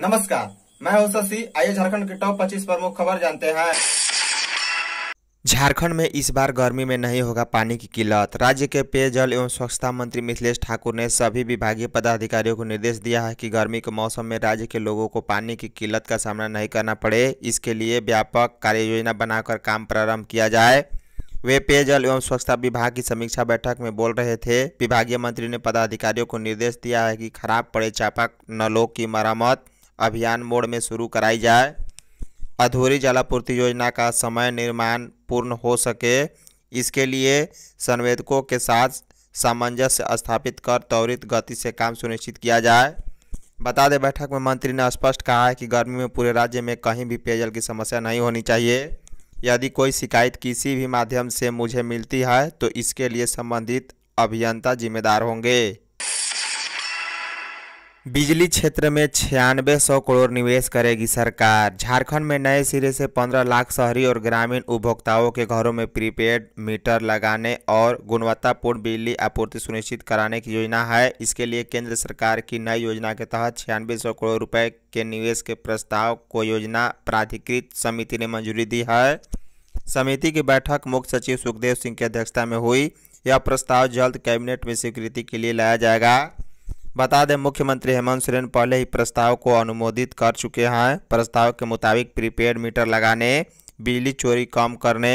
नमस्कार मैं हूं शशि आइए झारखंड के टॉप 25 प्रमुख खबर जानते हैं झारखंड में इस बार गर्मी में नहीं होगा पानी की किल्लत राज्य के पेयजल एवं स्वच्छता मंत्री मिथिलेश ठाकुर ने सभी विभागीय पदाधिकारियों को निर्देश दिया है कि गर्मी के मौसम में राज्य के लोगों को पानी की किल्लत का सामना नहीं करना पड़े इसके लिए व्यापक कार्य योजना बनाकर काम प्रारंभ किया जाए वे पेयजल एवं स्वच्छता विभाग की समीक्षा बैठक में बोल रहे थे विभागीय मंत्री ने पदाधिकारियों को निर्देश दिया है कि खराब पड़े चापा नलों की मरम्मत अभियान मोड में शुरू कराई जाए अधूरी जलापूर्ति योजना का समय निर्माण पूर्ण हो सके इसके लिए संवेदकों के साथ सामंजस्य स्थापित कर त्वरित गति से काम सुनिश्चित किया जाए बता दें बैठक में मंत्री ने स्पष्ट कहा है कि गर्मी में पूरे राज्य में कहीं भी पेयजल की समस्या नहीं होनी चाहिए यदि कोई शिकायत किसी भी माध्यम से मुझे मिलती है तो इसके लिए संबंधित अभियंता जिम्मेदार होंगे बिजली क्षेत्र में छियानवे सौ करोड़ निवेश करेगी सरकार झारखंड में नए सिरे से 15 लाख शहरी और ग्रामीण उपभोक्ताओं के घरों में प्रीपेड मीटर लगाने और गुणवत्तापूर्ण बिजली आपूर्ति सुनिश्चित कराने की योजना है इसके लिए केंद्र सरकार की नई योजना के तहत छियानवे सौ करोड़ रुपए के निवेश के प्रस्ताव को योजना प्राधिकृत समिति ने मंजूरी दी है समिति की बैठक मुख्य सचिव सुखदेव सिंह की अध्यक्षता में हुई यह प्रस्ताव जल्द कैबिनेट में स्वीकृति के लिए लाया जाएगा बता दें मुख्यमंत्री हेमंत सोरेन पहले ही प्रस्ताव को अनुमोदित कर चुके हैं प्रस्ताव के मुताबिक प्रीपेड मीटर लगाने बिजली चोरी कम करने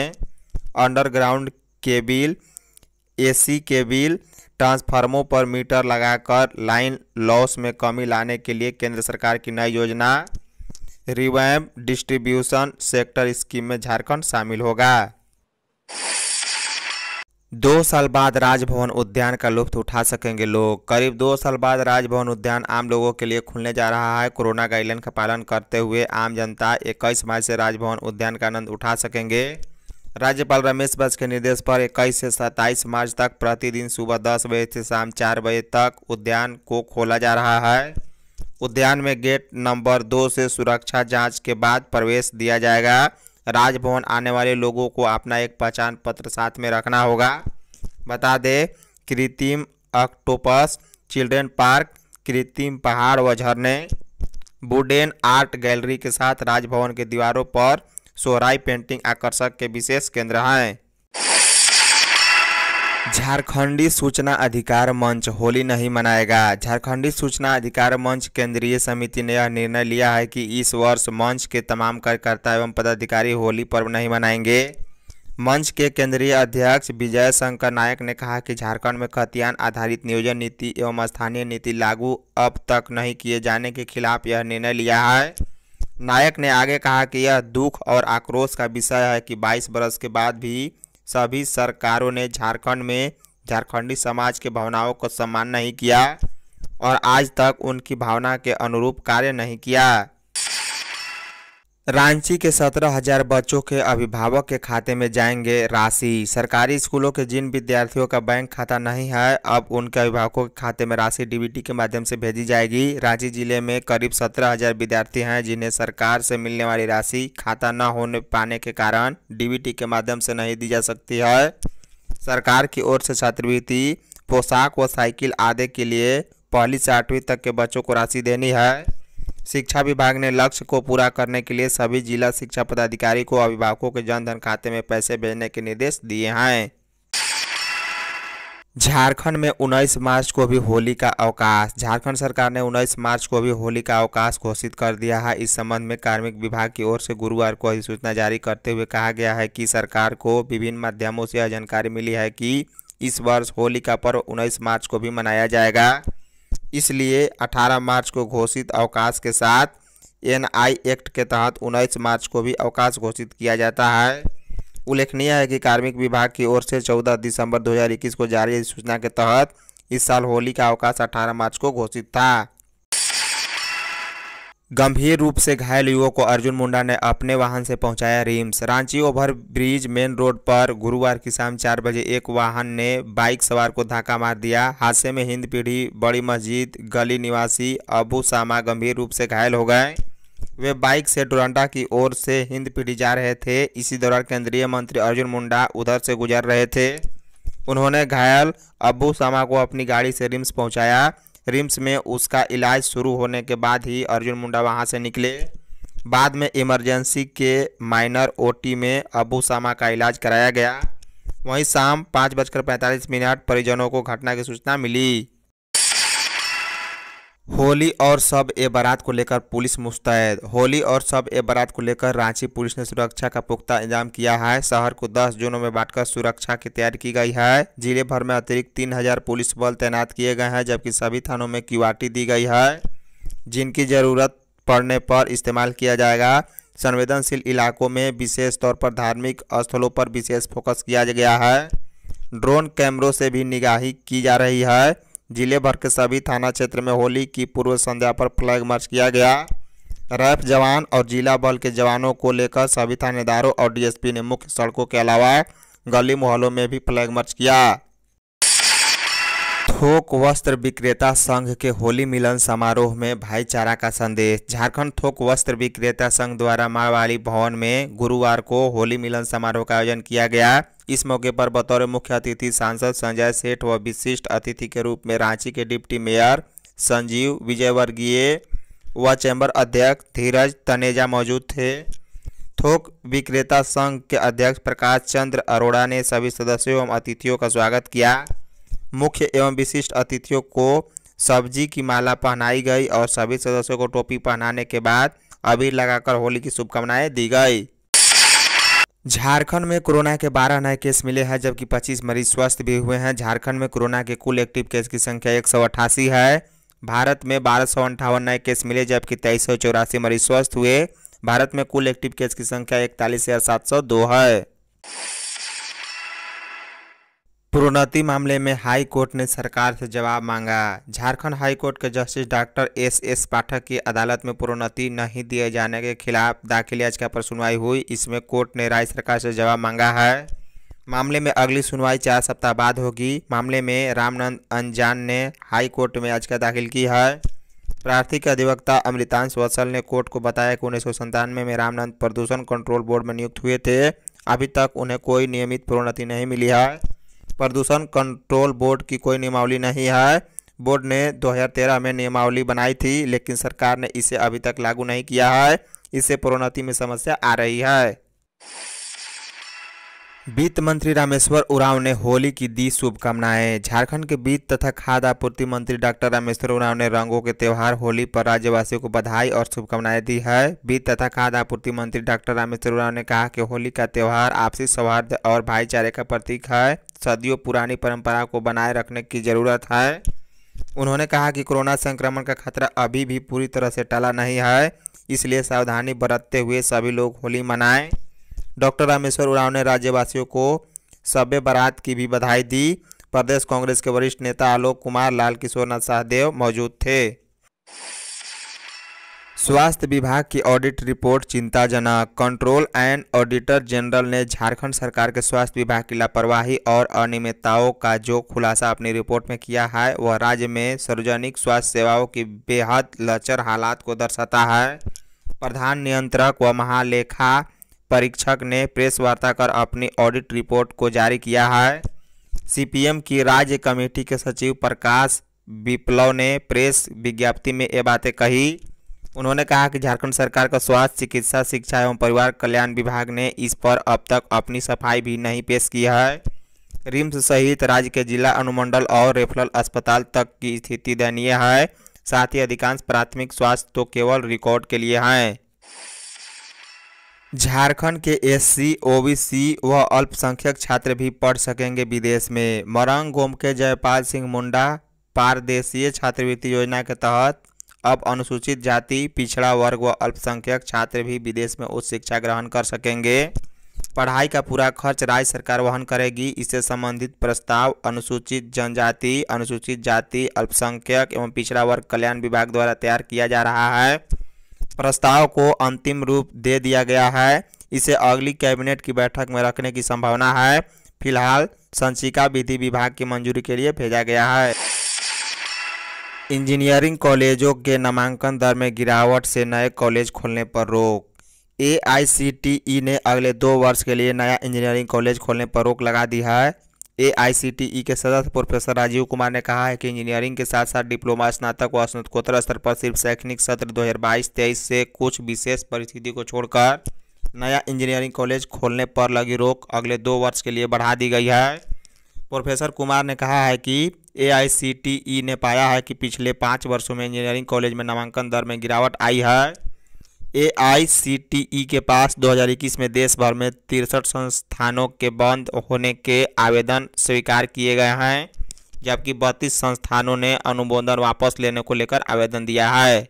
underground cable a AC cable ट्रांसफार्मों पर मीटर लगाकर लाइन लॉस में कमी लाने के लिए केंद्र सरकार की नई योजना रिवैम डिस्ट्रीब्यूशन सेक्टर स्कीम में झारखंड शामिल होगा दो साल बाद राजभवन उद्यान का लुफ्त उठा सकेंगे लोग करीब दो साल बाद राजभवन उद्यान आम लोगों के लिए खुलने जा रहा है कोरोना गाइडलाइन का पालन करते हुए आम जनता इक्कीस मार्च से राजभवन उद्यान का आनंद उठा सकेंगे राज्यपाल रमेश बस के निर्देश पर इक्कीस से सत्ताईस मार्च तक प्रतिदिन सुबह दस बजे से शाम चार बजे तक उद्यान को खोला जा रहा है उद्यान में गेट नंबर दो से सुरक्षा जाँच के बाद प्रवेश दिया जाएगा राजभवन आने वाले लोगों को अपना एक पहचान पत्र साथ में रखना होगा बता दें कृत्रिम ऑक्टोपस चिल्ड्रेन पार्क कृत्रिम पहाड़ व झरने बुडेन आर्ट गैलरी के साथ राजभवन के दीवारों पर सोहराई पेंटिंग आकर्षक के विशेष केंद्र हैं झारखंडी सूचना अधिकार मंच होली नहीं मनाएगा झारखंडी सूचना अधिकार मंच केंद्रीय समिति ने यह निर्णय लिया है कि इस वर्ष मंच के तमाम कार्यकर्ता एवं पदाधिकारी होली पर्व नहीं मनाएंगे मंच के केंद्रीय अध्यक्ष विजय शंकर नायक ने कहा कि झारखंड में खतियान आधारित नियोजन नीति एवं स्थानीय नीति लागू अब तक नहीं किए जाने के खिलाफ यह निर्णय लिया है नायक ने आगे कहा कि यह दुख और आक्रोश का विषय है कि 22 बरस के बाद भी सभी सरकारों ने झारखंड में झारखंडी समाज के भावनाओं को सम्मान नहीं किया और आज तक उनकी भावना के अनुरूप कार्य नहीं किया रांची के सत्रह हजार बच्चों के अभिभावक के खाते में जाएंगे राशि सरकारी स्कूलों के जिन विद्यार्थियों का बैंक खाता नहीं है अब उनके अभिभावकों के खाते में राशि डीबीटी के माध्यम से भेजी जाएगी रांची जिले में करीब सत्रह हजार विद्यार्थी हैं जिन्हें सरकार से मिलने वाली राशि खाता न होने पाने के कारण डीबीटी के माध्यम से नहीं दी जा सकती है सरकार की ओर से छात्रवृत्ति पोशाक व साइकिल आदि के लिए पहली से आठवीं तक के बच्चों को राशि देनी है शिक्षा विभाग ने लक्ष्य को पूरा करने के लिए सभी जिला शिक्षा पदाधिकारी को अभिभावकों के जनधन खाते में पैसे भेजने के निर्देश दिए हैं झारखंड में 19 मार्च को भी होली का अवकाश झारखंड सरकार ने 19 मार्च को भी होली का अवकाश घोषित कर दिया है इस संबंध में कार्मिक विभाग की ओर से गुरुवार को अधिसूचना जारी करते हुए कहा गया है कि सरकार को विभिन्न माध्यमों से यह जानकारी मिली है कि इस वर्ष होली का पर्व 19 मार्च को भी मनाया जाएगा इसलिए 18 मार्च को घोषित अवकाश के साथ एन आई एक्ट के तहत उन्नीस मार्च को भी अवकाश घोषित किया जाता है उल्लेखनीय है कि कार्मिक विभाग की ओर से 14 दिसंबर 2021 को जारी सूचना के तहत इस साल होली का अवकाश 18 मार्च को घोषित था गंभीर रूप से घायल युवक को अर्जुन मुंडा ने अपने वाहन से पहुंचाया RIMS Ranchi over bridge main road पर गुरुवार की शाम चार बजे एक वाहन ने बाइक सवार को धक्का मार दिया हादसे में हिंद पीढ़ी बड़ी मस्जिद गली निवासी अबू सामा गंभीर रूप से घायल हो गए वे बाइक से डोरंडा की ओर से हिंद पीढ़ी जा रहे थे इसी दौरान केंद्रीय मंत्री अर्जुन मुंडा उधर से गुजर रहे थे उन्होंने घायल अबू सामा को अपनी गाड़ी से रिम्स पहुँचाया रिम्स में उसका इलाज शुरू होने के बाद ही अर्जुन मुंडा वहाँ से निकले बाद में इमरजेंसी के माइनर ओटी में अबू सामा का इलाज कराया गया वहीं शाम पाँच बजकर पैंतालीस मिनट परिजनों को घटना की सूचना मिली होली और शब ए बारात को लेकर पुलिस मुस्तैद होली और शब ए बारात को लेकर रांची पुलिस ने सुरक्षा का पुख्ता इंजाम किया है शहर को 10 जोनों में बांटकर सुरक्षा की तैयारी की गई है जिले भर में अतिरिक्त 3000 पुलिस बल तैनात किए गए हैं जबकि सभी थानों में क्यूआरटी दी गई है जिनकी ज़रूरत पड़ने पर इस्तेमाल किया जाएगा संवेदनशील इलाकों में विशेष तौर पर धार्मिक स्थलों पर विशेष फोकस किया गया है ड्रोन कैमरों से भी निगाही की जा रही है जिले भर के सभी थाना क्षेत्र में होली की पूर्व संध्या पर फ्लैग मार्च किया गया रैफ जवान और जिला बल के जवानों को लेकर सभी थानेदारों और डीएसपी ने मुख्य सड़कों के अलावा गली मोहल्लों में भी फ्लैग मार्च किया थोक वस्त्र विक्रेता संघ के होली मिलन समारोह में भाईचारा का संदेश झारखंड थोक वस्त्र विक्रेता संघ द्वारा मारवाड़ी भवन में गुरुवार को होली मिलन समारोह का आयोजन किया गया इस मौके पर बतौर मुख्य अतिथि सांसद संजय सेठ व विशिष्ट अतिथि के रूप में रांची के डिप्टी मेयर संजीव विजयवर्गीय व चैम्बर अध्यक्ष धीरज तनेजा मौजूद थे थोक विक्रेता संघ के अध्यक्ष प्रकाश चंद्र अरोड़ा ने सभी सदस्यों एवं अतिथियों का स्वागत किया मुख्य एवं विशिष्ट अतिथियों को सब्जी की माला पहनाई गई और सभी सदस्यों को टोपी पहनाने के बाद अबीर लगाकर होली की शुभकामनाएं दी गई झारखंड में कोरोना के 12 नए केस मिले हैं जबकि 25 मरीज स्वस्थ भी हुए हैं झारखंड में कोरोना के कुल एक्टिव केस की संख्या एक है भारत में बारह नए केस मिले जबकि तेईस मरीज स्वस्थ हुए भारत में कुल एक्टिव केस की संख्या इकतालीस है प्रोन्नति मामले में हाई कोर्ट ने सरकार से जवाब मांगा झारखंड हाई कोर्ट के justice doctor S S Pathak की अदालत में प्रोन्नति नहीं दिए जाने के खिलाफ दाखिल याचिका पर सुनवाई हुई इसमें कोर्ट ने राज्य सरकार से जवाब मांगा है मामले में अगली सुनवाई चार सप्ताह बाद होगी मामले में रामनंद अनजान ने हाई कोर्ट में याचिका दाखिल की है प्रार्थी के अधिवक्ता अमृतांश वत्सल ने कोर्ट को बताया कि उन्नीस सौ में रामनंद प्रदूषण कंट्रोल बोर्ड में नियुक्त हुए थे अभी तक उन्हें कोई नियमित प्रोन्नति नहीं मिली है प्रदूषण कंट्रोल बोर्ड की कोई नियमावली नहीं है बोर्ड ने 2013 में नियमावली बनाई थी लेकिन सरकार ने इसे अभी तक लागू नहीं किया है इससे प्रोन्नति में समस्या आ रही है वित्त मंत्री रामेश्वर उरांव ने होली की दी शुभकामनाएं झारखंड के वित्त तथा खाद्य आपूर्ति मंत्री डॉक्टर रामेश्वर उरांव ने रंगों के त्यौहार होली पर राज्यवासियों को बधाई और शुभकामनाएं दी है वित्त तथा खाद्य आपूर्ति मंत्री डॉक्टर रामेश्वर उरांव ने कहा कि होली का त्यौहार आपसी सौहार्द और भाईचारे का प्रतीक है सदियों पुरानी परम्परा को बनाए रखने की जरूरत है उन्होंने कहा कि कोरोना संक्रमण का खतरा अभी भी पूरी तरह से टला नहीं है इसलिए सावधानी बरतते हुए सभी लोग होली मनाएं डॉक्टर रामेश्वर उराव ने राज्यवासियों को सभ्य बारात की भी बधाई दी प्रदेश कांग्रेस के वरिष्ठ नेता आलोक कुमार लाल किशोरनाथ सहदेव मौजूद थे स्वास्थ्य विभाग की ऑडिट रिपोर्ट चिंताजनक कंट्रोल एंड ऑडिटर जनरल ने झारखंड सरकार के स्वास्थ्य विभाग की लापरवाही और अनियमितताओं का जो खुलासा अपनी रिपोर्ट में किया है वह राज्य में सार्वजनिक स्वास्थ्य सेवाओं की बेहद लचर हालात को दर्शाता है प्रधान नियंत्रक व महालेखा परीक्षक ने प्रेस वार्ता कर अपनी ऑडिट रिपोर्ट को जारी किया है सीपीएम की राज्य कमेटी के सचिव प्रकाश बिप्लव ने प्रेस विज्ञप्ति में ये बातें कही उन्होंने कहा कि झारखंड सरकार का स्वास्थ्य चिकित्सा शिक्षा एवं परिवार कल्याण विभाग ने इस पर अब तक अपनी सफाई भी नहीं पेश की है रिम्स सहित राज्य के जिला अनुमंडल और रेफरल अस्पताल तक की स्थिति दयनीय है साथ ही अधिकांश प्राथमिक स्वास्थ्य तो केवल रिकॉर्ड के लिए हैं झारखंड के एससी, ओबीसी व अल्पसंख्यक छात्र भी पढ़ सकेंगे विदेश में मरंग गोम के जयपाल सिंह मुंडा पारदेशीय छात्रवृत्ति योजना के तहत अब अनुसूचित जाति पिछड़ा वर्ग व अल्पसंख्यक छात्र भी विदेश में उच्च शिक्षा ग्रहण कर सकेंगे पढ़ाई का पूरा खर्च राज्य सरकार वहन करेगी इससे संबंधित प्रस्ताव अनुसूचित जनजाति अनुसूचित जाति अल्पसंख्यक एवं पिछड़ा वर्ग कल्याण विभाग द्वारा तैयार किया जा रहा है प्रस्ताव को अंतिम रूप दे दिया गया है इसे अगली कैबिनेट की बैठक में रखने की संभावना है फिलहाल संचिका विधि विभाग की मंजूरी के लिए भेजा गया है इंजीनियरिंग कॉलेजों के नामांकन दर में गिरावट से नए कॉलेज खोलने पर रोक ए ने अगले दो वर्ष के लिए नया इंजीनियरिंग कॉलेज खोलने पर रोक लगा दी है एआईसीटीई e के सदस्य प्रोफेसर राजीव कुमार ने कहा है कि इंजीनियरिंग के साथ साथ डिप्लोमा स्नातक व स्नातकोत्तर स्तर पर सिर्फ शैक्षणिक सत्र 2022-23 से कुछ विशेष परिस्थिति को छोड़कर नया इंजीनियरिंग कॉलेज खोलने पर लगी रोक अगले दो वर्ष के लिए बढ़ा दी गई है प्रोफेसर कुमार ने कहा है कि ए e ने पाया है कि पिछले पाँच वर्षों में इंजीनियरिंग कॉलेज में नामांकन दर में गिरावट आई है ए आई सी टी ई के पास 2021 में देश भर में तिरसठ संस्थानों के बंद होने के आवेदन स्वीकार किए गए हैं जबकि बत्तीस संस्थानों ने अनुमोदन वापस लेने को लेकर आवेदन दिया है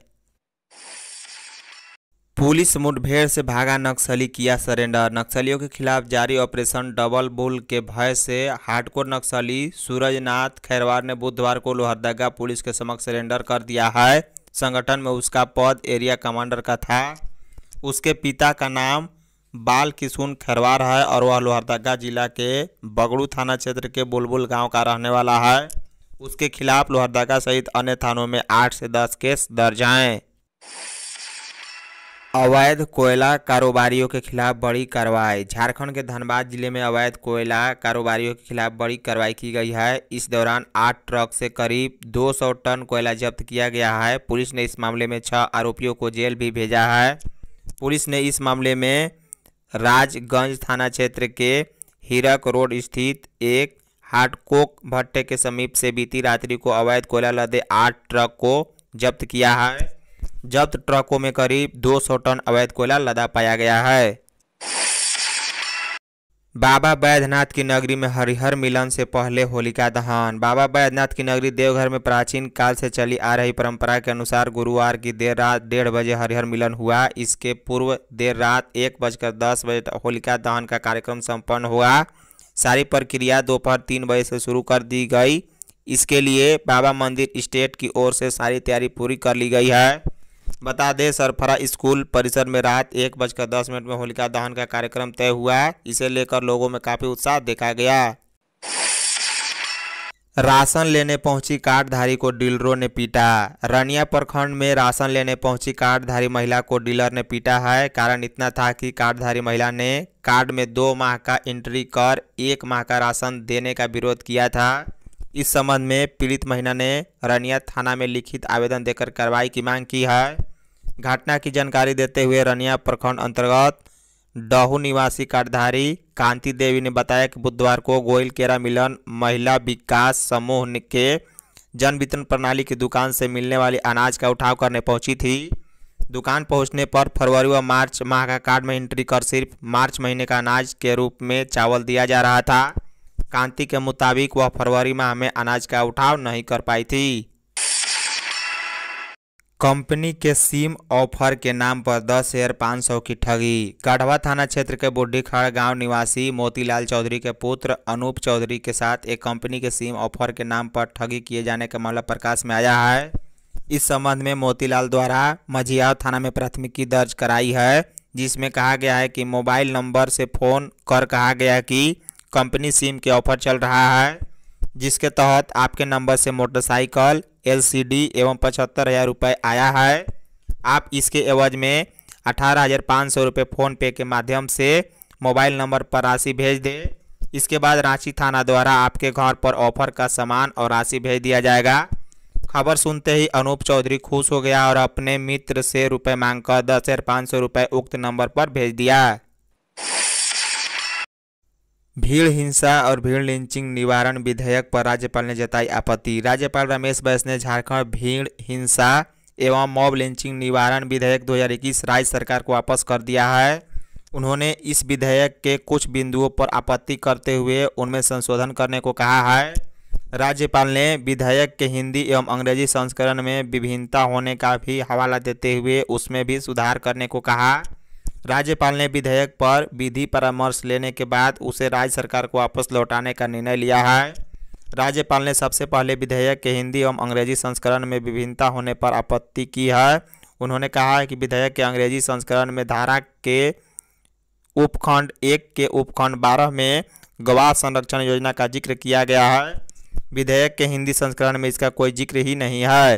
पुलिस मुठभेड़ से भागा नक्सली किया सरेंडर नक्सलियों के खिलाफ जारी ऑपरेशन डबल बुल के भय से हार्डकोर नक्सली सूरजनाथ खैरवार ने बुधवार को लोहरदगा पुलिस के समक्ष सरेंडर कर दिया है संगठन में उसका पद एरिया कमांडर का था उसके पिता का नाम बाल किशुन खैरवार है और वह लोहरदगा जिला के बगड़ू थाना क्षेत्र के बुलबुल गांव का रहने वाला है उसके खिलाफ लोहरदगा सहित अन्य थानों में आठ से दस केस दर्ज हैं अवैध कोयला कारोबारियों के खिलाफ बड़ी कार्रवाई झारखंड के धनबाद जिले में अवैध कोयला कारोबारियों के खिलाफ बड़ी कार्रवाई की गई है इस दौरान आठ ट्रक से करीब 200 टन कोयला जब्त किया गया है पुलिस ने इस मामले में छह आरोपियों को जेल भी भेजा है पुलिस ने इस मामले में राजगंज थाना क्षेत्र के हीरक रोड स्थित एक हाटकोक भट्टे के समीप से बीती रात्रि को अवैध कोयला लदे आठ ट्रक को जब्त किया है जब्त ट्रकों में करीब 200 टन अवैध कोयला लदा पाया गया है बाबा बैद्यनाथ की नगरी में हरिहर मिलन से पहले होलिका दहन बाबा बैद्यनाथ की नगरी देवघर में प्राचीन काल से चली आ रही परंपरा के अनुसार गुरुवार की देर रात डेढ़ बजे हरिहर मिलन हुआ इसके पूर्व देर रात एक बजकर दस बजे होलिका दहन का कार्यक्रम संपन्न हुआ सारी प्रक्रिया दोपहर तीन बजे से शुरू कर दी गई इसके लिए बाबा मंदिर स्टेट की ओर से सारी तैयारी पूरी कर ली गई है बता दें सरफरा स्कूल परिसर में रात एक बजकर दस मिनट में होलिका दहन का कार्यक्रम तय हुआ है इसे लेकर लोगों में काफ़ी उत्साह देखा गया राशन लेने पहुंची कार्डधारी को डीलरों ने पीटा रनिया प्रखंड में राशन लेने पहुंची कार्डधारी महिला को डीलर ने पीटा है कारण इतना था कि कार्डधारी महिला ने कार्ड में दो माह का एंट्री कर एक माह का राशन देने का विरोध किया था इस संबंध में पीड़ित महिला ने रनिया थाना में लिखित आवेदन देकर कार्रवाई की मांग की है घटना की जानकारी देते हुए रनिया प्रखंड अंतर्गत डहू निवासी कार्डधारी कांति देवी ने बताया कि बुधवार को गोयल केरा मिलन महिला विकास समूह के जन वितरण प्रणाली की दुकान से मिलने वाली अनाज का उठाव करने पहुंची थी दुकान पहुंचने पर फरवरी व मार्च माह का कार्ड में एंट्री कर सिर्फ मार्च महीने का अनाज के रूप में चावल दिया जा रहा था कांति के मुताबिक वह फरवरी माह में अनाज का उठाव नहीं कर पाई थी कंपनी के सीम ऑफर के नाम पर दस शेयर पाँच सौ की ठगी गढ़वा थाना क्षेत्र के बुढ़ीखाड़ गांव निवासी मोतीलाल चौधरी के पुत्र अनूप चौधरी के साथ एक कंपनी के सीम ऑफर के नाम पर ठगी किए जाने का मामला प्रकाश में आया है इस संबंध में मोतीलाल द्वारा मझियाव थाना में प्राथमिकी दर्ज कराई है जिसमें कहा गया है कि मोबाइल नंबर से फ़ोन कर कहा गया कि कंपनी सिम के ऑफर चल रहा है जिसके तहत आपके नंबर से मोटरसाइकिल एलसीडी एवं पचहत्तर हज़ार रुपये आया है आप इसके एवज में अठारह हज़ार पाँच सौ रुपये फ़ोनपे के माध्यम से मोबाइल नंबर पर राशि भेज दें इसके बाद रांची थाना द्वारा आपके घर पर ऑफर का सामान और राशि भेज दिया जाएगा खबर सुनते ही अनूप चौधरी खुश हो गया और अपने मित्र से रुपये मांगकर दस हज़ार पाँच सौ रुपये उक्त नंबर पर भेज दिया भीड़ हिंसा और भीड़ लिंचिंग निवारण विधेयक पर राज्यपाल ने जताई आपत्ति राज्यपाल रमेश बैस ने झारखंड भीड़ हिंसा एवं मॉब लिंचिंग निवारण विधेयक 2021 राज्य सरकार को वापस कर दिया है उन्होंने इस विधेयक के कुछ बिंदुओं पर आपत्ति करते हुए उनमें संशोधन करने को कहा है राज्यपाल ने विधेयक के हिंदी एवं अंग्रेजी संस्करण में विभिन्नता होने का भी हवाला देते हुए उसमें भी सुधार करने को कहा राज्यपाल ने विधेयक पर विधि परामर्श लेने के बाद उसे राज्य सरकार को वापस लौटाने का निर्णय लिया है राज्यपाल ने सबसे पहले विधेयक के हिंदी एवं अंग्रेजी संस्करण में विभिन्नता होने पर आपत्ति की है उन्होंने कहा है कि विधेयक के अंग्रेजी संस्करण में धारा के उपखंड एक के उपखंड बारह में गवाह संरक्षण योजना का जिक्र किया गया है विधेयक के हिंदी संस्करण में इसका कोई जिक्र ही नहीं है